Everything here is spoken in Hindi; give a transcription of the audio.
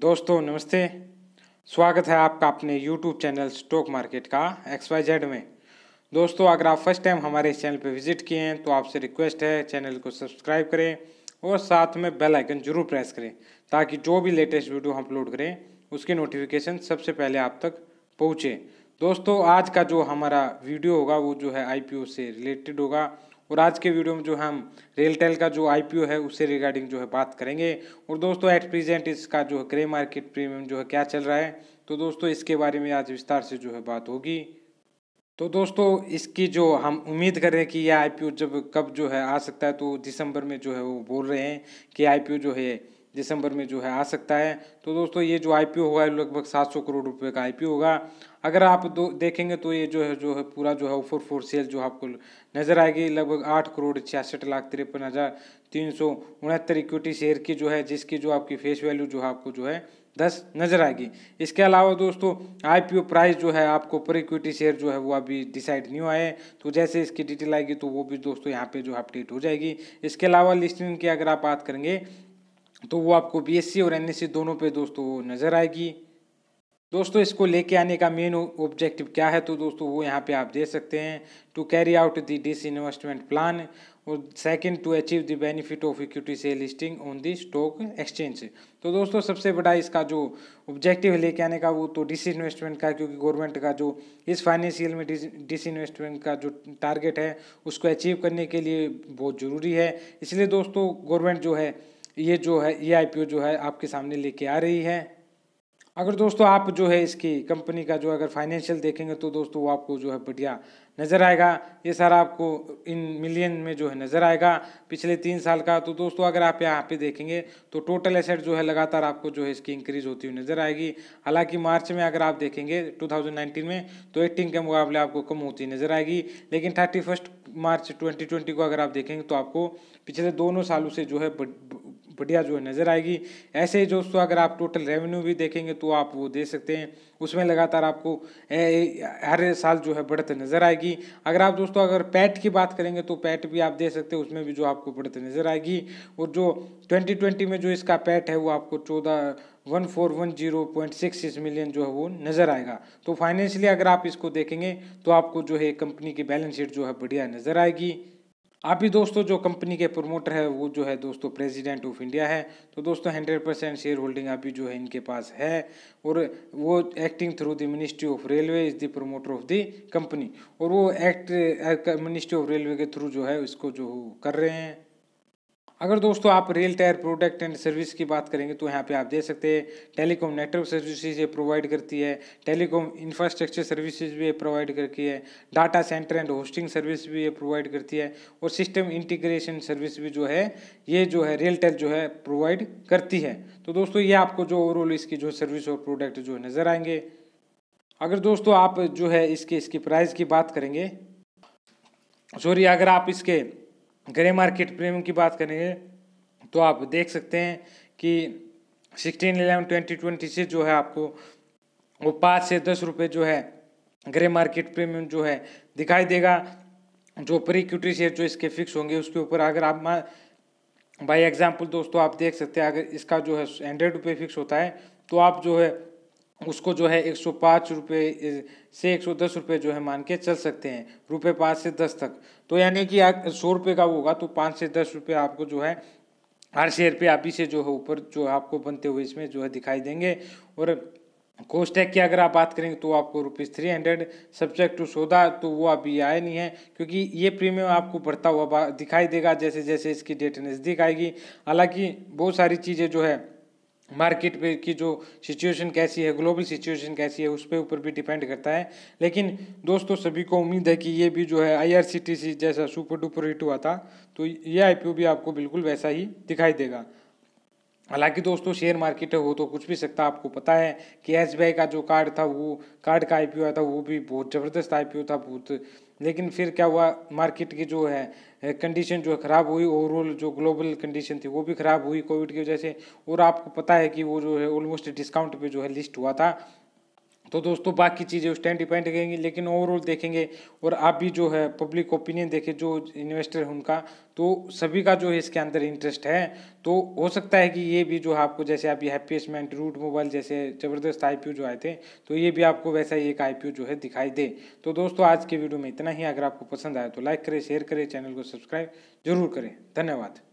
दोस्तों नमस्ते स्वागत है आपका अपने YouTube चैनल स्टॉक मार्केट का एक्स वाई जेड में दोस्तों अगर आप फर्स्ट टाइम हमारे चैनल पर विजिट किए हैं तो आपसे रिक्वेस्ट है चैनल को सब्सक्राइब करें और साथ में बेल आइकन जरूर प्रेस करें ताकि जो भी लेटेस्ट वीडियो हम अपलोड करें उसकी नोटिफिकेशन सबसे पहले आप तक पहुँचे दोस्तों आज का जो हमारा वीडियो होगा वो जो है आई से रिलेटेड होगा और आज के वीडियो में जो हम रेलटेल का जो आई है उससे रिगार्डिंग जो है बात करेंगे और दोस्तों एट प्रेजेंट इसका जो है ग्रे मार्केट प्रीमियम जो है क्या चल रहा है तो दोस्तों इसके बारे में आज विस्तार से जो है बात होगी तो दोस्तों इसकी जो हम उम्मीद कर रहे हैं कि यह आईपीओ जब कब जो है आ सकता है तो दिसंबर में जो है वो बोल रहे हैं कि आईपीओ जो है दिसंबर में जो है आ सकता है तो दोस्तों ये जो आईपीओ होगा लगभग 700 करोड़ रुपए का आईपीओ होगा अगर आप दो देखेंगे तो ये जो है जो है पूरा जो है ऑफर फोर सेल जो आपको नज़र आएगी लगभग आठ करोड़ छियासठ लाख तिरपन हज़ार तीन सौ उनहत्तर इक्विटी शेयर की जो है जिसकी जो आपकी फेस वैल्यू जो है आपको जो है दस नज़र आएगी इसके अलावा दोस्तों आईपीओ प्राइस जो है आपको पर इक्विटी शेयर जो है वो अभी डिसाइड नहीं हुआ है तो जैसे इसकी डिटेल आएगी तो वो भी दोस्तों यहाँ पे जो अपडेट हो जाएगी इसके अलावा लिस्टिंग की अगर आप बात करेंगे तो वो आपको बीएससी और एनएससी दोनों पे दोस्तों नज़र आएगी दोस्तों इसको लेके आने का मेन ऑब्जेक्टिव क्या है तो दोस्तों वो यहाँ पे आप दे सकते हैं to carry out the disinvestment plan और second to achieve the benefit of equity से listing on the stock exchange तो दोस्तों सबसे बड़ा इसका जो ऑब्जेक्टिव है लेके आने का वो तो डिस इन्वेस्टमेंट का क्योंकि गवर्नमेंट का जो इस फाइनेंशियल में डिस इन्वेस्टमेंट का जो टारगेट है उसको अचीव करने के लिए बहुत ज़रूरी है इसलिए दोस्तों गवर्नमेंट जो है ये जो है ये आई जो है आपके सामने लेके आ रही है अगर दोस्तों आप जो है इसकी कंपनी का जो अगर फाइनेंशियल देखेंगे तो दोस्तों वो आपको जो है बढ़िया नज़र आएगा ये सारा आपको इन मिलियन में जो है नज़र आएगा पिछले तीन साल का तो दोस्तों अगर आप यहाँ पे देखेंगे तो टोटल एसेट जो है लगातार आपको जो है इसकी इंक्रीज होती हुई नज़र आएगी हालांकि मार्च में अगर आप देखेंगे 2019 में तो एट्टीन के मुकाबले आपको कम होती नज़र आएगी लेकिन थर्टी मार्च ट्वेंटी को अगर आप देखेंगे तो आपको पिछले दोनों सालों से जो है बढ़िया जो है नज़र आएगी ऐसे ही दोस्तों अगर आप टोटल रेवेन्यू भी देखेंगे तो आप वो दे सकते हैं उसमें लगातार आपको हर साल जो है बढ़त नज़र आएगी अगर आप दोस्तों अगर पैट की बात करेंगे तो पैट भी आप दे सकते हैं उसमें भी जो आपको बढ़त नज़र आएगी और जो 2020 में जो इसका पैट है वो आपको चौदह one four one zero point six six million जो है वो नज़र आएगा तो फाइनेंशियली अगर आप इसको देखेंगे तो आपको जो है कंपनी की बैलेंस शीट जो है बढ़िया नज़र आएगी आप भी दोस्तों जो कंपनी के प्रमोटर है वो जो है दोस्तों प्रेसिडेंट ऑफ इंडिया है तो दोस्तों हंड्रेड परसेंट शेयर होल्डिंग अभी जो है इनके पास है और वो acting through the ministry of railway is the promoter of the company और वो एक्ट मिनिस्ट्री ऑफ रेलवे के थ्रू जो है इसको जो कर रहे हैं अगर दोस्तों आप rail tyre product and service की बात करेंगे तो यहाँ पे आप देख सकते हैं टेलीकॉम नेटवर्क सर्विसेज ये प्रोवाइड करती है टेलीकॉम इंफ्रास्ट्रक्चर सर्विसेज भी ये प्रोवाइड करती है data centre and hosting service भी ये प्रोवाइड करती है और सिस्टम इंटीग्रेशन सर्विस भी जो है ये जो है रेल टायर जो है प्रोवाइड करती है तो दोस्तों ये आपको जो ओवरऑल इसकी जो सर्विस और प्रोडक्ट जो नज़र आएंगे अगर दोस्तों आप जो है इसके इसकी प्राइस की बात करेंगे सॉरी अगर आप इसके ग्रे मार्केट प्रीमियम की बात करेंगे तो आप देख सकते हैं कि सिक्सटीन इलेवन ट्वेंटी ट्वेंटी से जो है आपको वो पाँच से दस रुपये जो है ग्रे मार्केट प्रीमियम जो है दिखाई देगा जो प्री क्यूटी शेयर जो इसके फिक्स होंगे उसके ऊपर अगर आप मा बाई एग्जाम्पल दोस्तों आप देख सकते हैं अगर इसका जो है हंड्रेड रुपये फिक्स होता है तो आप जो है उसको जो है एक सौ पाँच रुपये से एक सौ दस रुपये जो है मान के चल सकते हैं रुपये पाँच से दस तक तो यानी कि सौ रुपये का होगा तो पाँच से दस रुपये आपको जो है हर शेयर पे आप से जो है ऊपर जो है आपको बनते हुए इसमें जो है दिखाई देंगे और कोस्टेक की अगर आप बात करेंगे तो आपको rupees three hundred subject to सौदा तो वो अभी आए नहीं है क्योंकि ये प्रीमियम आपको बढ़ता हुआ दिखाई देगा जैसे जैसे इसकी डेट नज़दीक आएगी हालांकि बहुत सारी चीज़ें जो है मार्केट पे की जो सिचुएशन कैसी है ग्लोबल सिचुएशन कैसी है उस पर ऊपर भी डिपेंड करता है लेकिन दोस्तों सभी को उम्मीद है कि ये भी जो है आईआरसीटीसी जैसा सुपर डुपर हिट हुआ था तो ये आईपीओ भी आपको बिल्कुल वैसा ही दिखाई देगा हालांकि दोस्तों शेयर मार्केट है वो तो कुछ भी सकता आपको पता है कि एस का जो कार्ड था वो कार्ड का आई आया था वो भी बहुत ज़बरदस्त आई था बहुत लेकिन फिर क्या हुआ मार्केट की जो है कंडीशन जो है ख़राब हुई ओवरऑल जो ग्लोबल कंडीशन थी वो भी ख़राब हुई कोविड की वजह से और आपको पता है कि वो जो है ऑलमोस्ट डिस्काउंट पे जो है लिस्ट हुआ था तो दोस्तों बाकी चीज़ें उस टाइम डिपेंड करेंगी लेकिन ओवरऑल देखेंगे और आप भी जो है पब्लिक ओपिनियन देखें जो इन्वेस्टर है उनका तो सभी का जो है इसके अंदर इंटरेस्ट है तो हो सकता है कि ये भी जो आपको जैसे आप ये हैप्पीएसमेंट रूट मोबाइल जैसे ज़बरदस्त आई जो आए थे तो ये भी आपको वैसा ही एक आई जो है दिखाई दे तो दोस्तों आज के वीडियो में इतना ही अगर आपको पसंद आया तो लाइक करें शेयर करें चैनल को सब्सक्राइब जरूर करें धन्यवाद